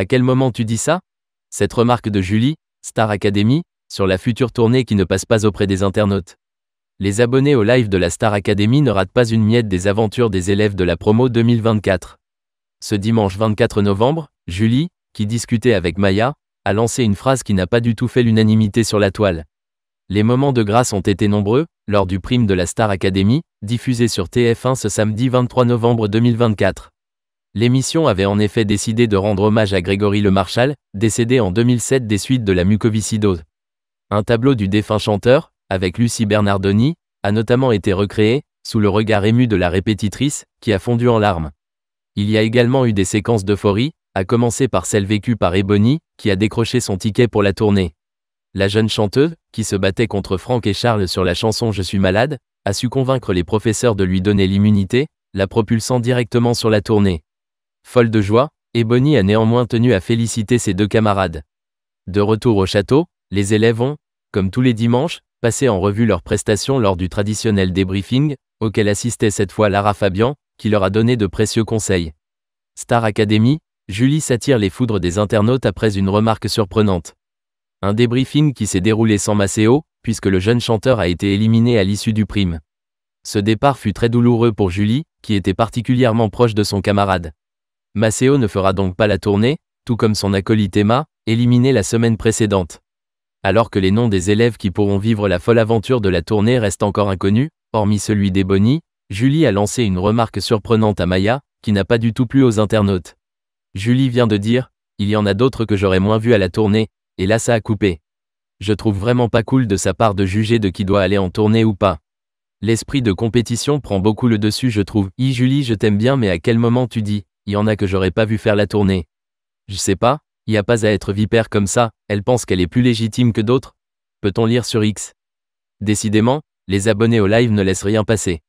À quel moment tu dis ça Cette remarque de Julie, Star Academy, sur la future tournée qui ne passe pas auprès des internautes. Les abonnés au live de la Star Academy ne ratent pas une miette des aventures des élèves de la promo 2024. Ce dimanche 24 novembre, Julie, qui discutait avec Maya, a lancé une phrase qui n'a pas du tout fait l'unanimité sur la toile. Les moments de grâce ont été nombreux, lors du prime de la Star Academy, diffusé sur TF1 ce samedi 23 novembre 2024. L'émission avait en effet décidé de rendre hommage à Grégory Le Marshall, décédé en 2007 des suites de la mucoviscidose. Un tableau du défunt chanteur, avec Lucie Bernardoni, a notamment été recréé, sous le regard ému de la répétitrice, qui a fondu en larmes. Il y a également eu des séquences d'euphorie, à commencer par celle vécue par Ebony, qui a décroché son ticket pour la tournée. La jeune chanteuse, qui se battait contre Franck et Charles sur la chanson Je suis malade, a su convaincre les professeurs de lui donner l'immunité, la propulsant directement sur la tournée. Folle de joie, Ebony a néanmoins tenu à féliciter ses deux camarades. De retour au château, les élèves ont, comme tous les dimanches, passé en revue leurs prestations lors du traditionnel débriefing, auquel assistait cette fois Lara Fabian, qui leur a donné de précieux conseils. Star Academy, Julie s'attire les foudres des internautes après une remarque surprenante. Un débriefing qui s'est déroulé sans Maceo, puisque le jeune chanteur a été éliminé à l'issue du prime. Ce départ fut très douloureux pour Julie, qui était particulièrement proche de son camarade. Maceo ne fera donc pas la tournée, tout comme son acolyte Emma, éliminé la semaine précédente. Alors que les noms des élèves qui pourront vivre la folle aventure de la tournée restent encore inconnus, hormis celui des Bonnie, Julie a lancé une remarque surprenante à Maya, qui n'a pas du tout plu aux internautes. Julie vient de dire, il y en a d'autres que j'aurais moins vu à la tournée, et là ça a coupé. Je trouve vraiment pas cool de sa part de juger de qui doit aller en tournée ou pas. L'esprit de compétition prend beaucoup le dessus je trouve. I Julie je t'aime bien mais à quel moment tu dis il y en a que j'aurais pas vu faire la tournée. Je sais pas, y a pas à être vipère comme ça, elle pense qu'elle est plus légitime que d'autres. Peut-on lire sur X Décidément, les abonnés au live ne laissent rien passer.